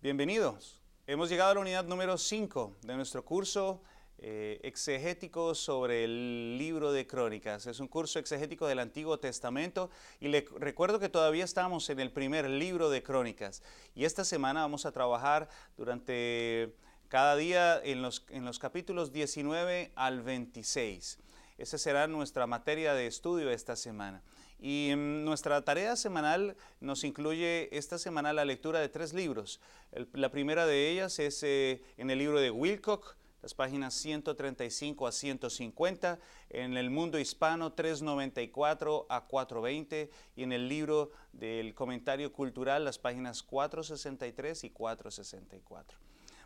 Bienvenidos. Hemos llegado a la unidad número 5 de nuestro curso eh, exegético sobre el libro de Crónicas. Es un curso exegético del Antiguo Testamento y le recuerdo que todavía estamos en el primer libro de Crónicas. Y esta semana vamos a trabajar durante cada día en los, en los capítulos 19 al 26. Esa será nuestra materia de estudio esta semana. Y mm, nuestra tarea semanal nos incluye esta semana la lectura de tres libros. la primera de ellas es eh, en el libro de Wilcock, las páginas 135 a 150, en el mundo hispano 394 a 420 y en el libro del comentario cultural las páginas 463 y 464.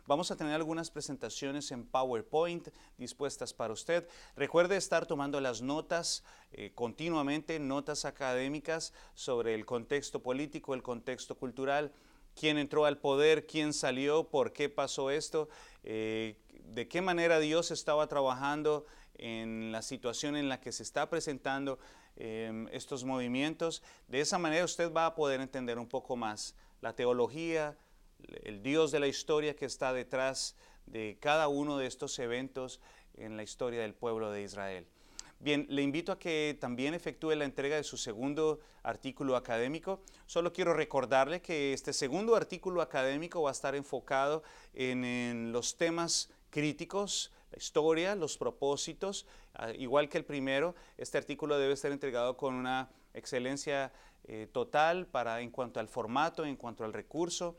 Vamos a tener algunas presentaciones en PowerPoint dispuestas para usted. Recuerde estar tomando las notas eh, continuamente, notas académicas sobre el contexto político, el contexto cultural, quién entró al poder, quién salió, por qué pasó esto, eh, de qué manera Dios estaba trabajando en la situación en la que se está presentando em, estos movimientos. De esa manera usted va a poder entender un poco más la teología, el Dios de la historia que está detrás de cada uno de estos eventos en la historia del pueblo de Israel. Bien, le invito a que también efectúe la entrega de su segundo artículo académico. Solo quiero recordarle que este segundo artículo académico va a estar enfocado en, los temas críticos, la historia, los propósitos. Ah, igual que el primero, este artículo debe ser entregado con una excelencia eh, total para, en cuanto al formato, en cuanto al recurso.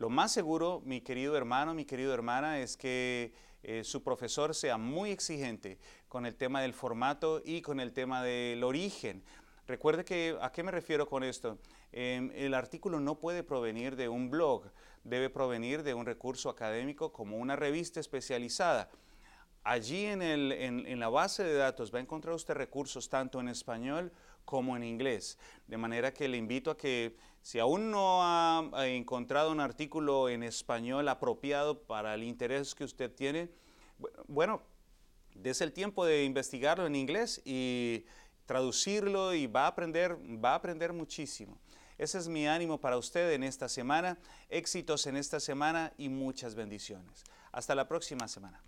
Lo más seguro, mi querido hermano, mi querida hermana, es que eh, su profesor sea muy exigente con el tema del formato y con el tema del origen. Recuerde que, ¿a qué me refiero con esto? Em, el artículo no puede provenir de un blog, debe provenir de un recurso académico como una revista especializada. Allí en, la base de datos va a encontrar usted recursos tanto en español como en inglés. De manera que le invito a que si aún no ha encontrado un artículo en español apropiado para el interés que usted tiene, bueno, des el tiempo de investigarlo en inglés y traducirlo y va a aprender, va a aprender muchísimo. Ese es mi ánimo para usted en esta semana. Éxitos en esta semana y muchas bendiciones. Hasta la próxima semana.